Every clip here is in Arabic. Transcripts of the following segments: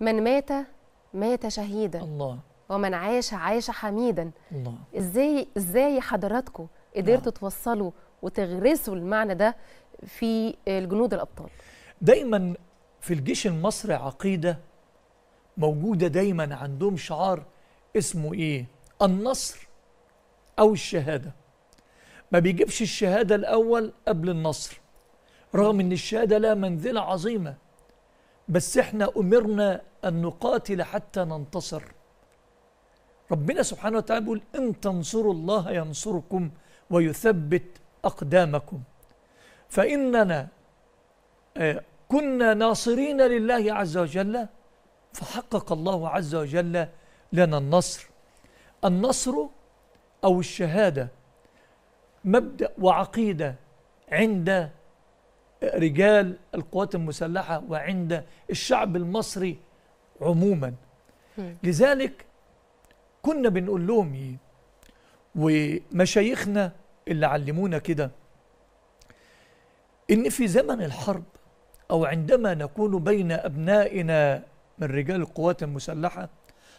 من مات مات شهيدا الله ومن عاش عاش حميدا الله ازاي ازاي حضراتكم قدرتوا نعم. توصلوا وتغرسوا المعنى ده في الجنود الابطال دايما في الجيش المصري عقيده موجوده دايما عندهم شعار اسمه ايه النصر او الشهاده ما بيجيبش الشهاده الاول قبل النصر رغم ان الشهاده لها منزله عظيمه بس احنا أمرنا أن نقاتل حتى ننتصر ربنا سبحانه وتعالى بيقول إن تنصروا الله ينصركم ويثبت أقدامكم فإننا آه، كنا ناصرين لله عز وجل فحقق الله عز وجل لنا النصر النصر أو الشهادة مبدأ وعقيدة عند رجال القوات المسلحة وعند الشعب المصري عموما لذلك كنا بنقول لهم ايه ومشايخنا اللي علمونا كده ان في زمن الحرب او عندما نكون بين ابنائنا من رجال القوات المسلحه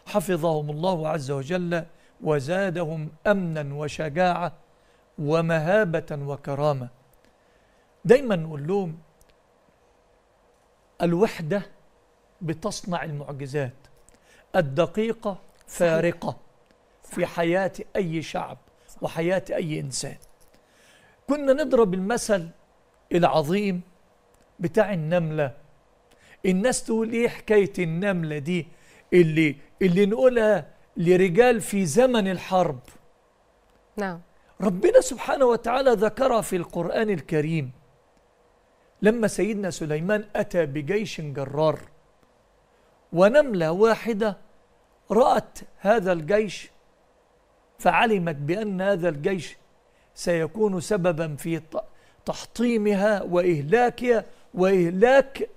حفظهم الله عز وجل وزادهم امنا وشجاعه ومهابه وكرامه دايما نقول لهم الوحدة بتصنع المعجزات الدقيقة فارقة في حياة أي شعب وحياة أي إنسان كنا نضرب المثل العظيم بتاع النملة الناس تقول ايه حكاية النملة دي اللي اللي نقولها لرجال في زمن الحرب نعم ربنا سبحانه وتعالى ذكرها في القرآن الكريم لما سيدنا سليمان أتى بجيش جرار ونملة واحدة رأت هذا الجيش فعلمت بأن هذا الجيش سيكون سببا في تحطيمها وإهلاكها وإهلاك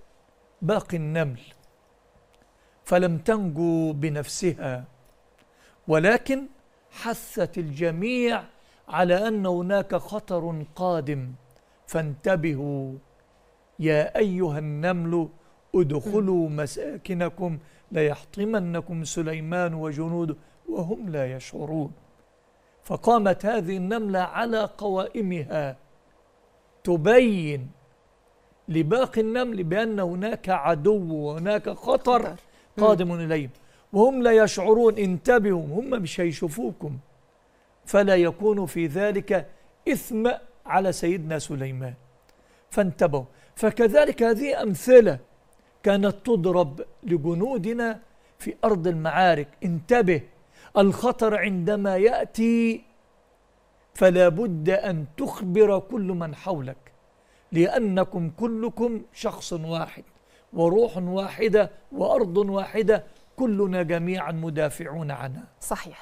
باقي النمل فلم تنجو بنفسها ولكن حثت الجميع على أن هناك خطر قادم فانتبهوا يا أيها النمل ادخلوا مساكنكم ليحطمنكم سليمان وجنوده وهم لا يشعرون فقامت هذه النملة على قوائمها تبين لباقي النمل بأن هناك عدو وهناك خطر قادم إليهم وهم لا يشعرون انتبهوا هم مش هيشوفوكم فلا يكون في ذلك إثم على سيدنا سليمان فانتبهوا فكذلك هذه أمثلة كانت تضرب لجنودنا في أرض المعارك انتبه الخطر عندما يأتي فلا بد أن تخبر كل من حولك لأنكم كلكم شخص واحد وروح واحدة وأرض واحدة كلنا جميعا مدافعون عنها صحيح